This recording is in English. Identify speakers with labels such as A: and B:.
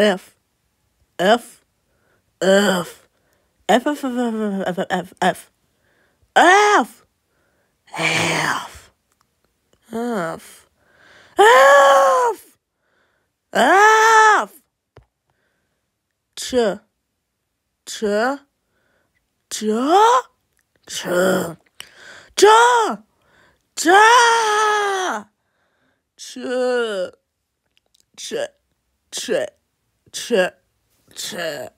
A: F F F F F F F F F F F F F F
B: F, Ch Ch Ch Ch Ch Ch Ch Ch 吃，吃。